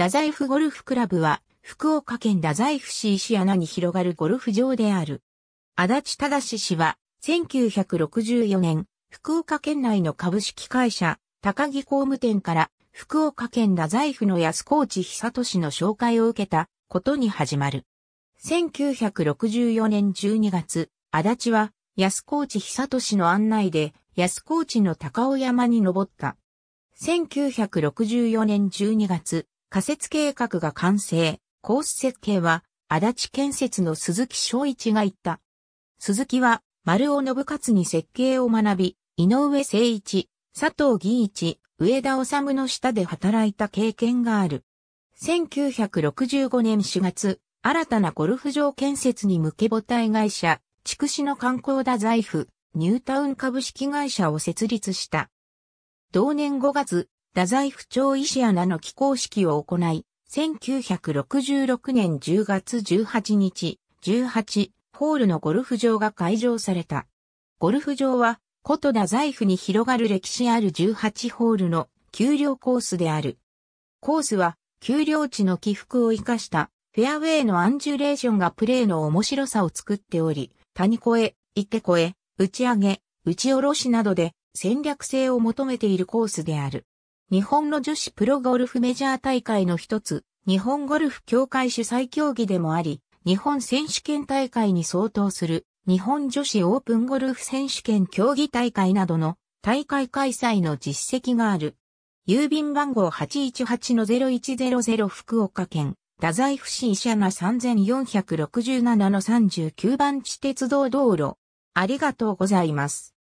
太宰府ゴルフクラブは、福岡県太宰府市石穴に広がるゴルフ場である。足立正氏は、1964年、福岡県内の株式会社、高木工務店から、福岡県太宰府の安河内久俊の紹介を受けたことに始まる。1964年12月、足立は安河内久俊の案内で安河内の高尾山に登った。1964年12月、仮設計画が完成、コース設計は、足立建設の鈴木昭一が言った。鈴木は、丸尾信勝に設計を学び、井上誠一、佐藤義一、上田治の下で働いた経験がある。1965年4月、新たなゴルフ場建設に向け母体会社、筑紫の観光太財布、ニュータウン株式会社を設立した。同年5月、太宰府町石穴の起工式を行い、1966年10月18日、18ホールのゴルフ場が開場された。ゴルフ場は、古都太宰府に広がる歴史ある18ホールの丘陵コースである。コースは、丘陵地の起伏を生かしたフェアウェイのアンジュレーションがプレーの面白さを作っており、谷越え、行って越え、打ち上げ、打ち下ろしなどで戦略性を求めているコースである。日本の女子プロゴルフメジャー大会の一つ、日本ゴルフ協会主催競技でもあり、日本選手権大会に相当する、日本女子オープンゴルフ選手権競技大会などの大会開催の実績がある。郵便番号818-0100福岡県、太宰府市医者な3467-39番地鉄道道路。ありがとうございます。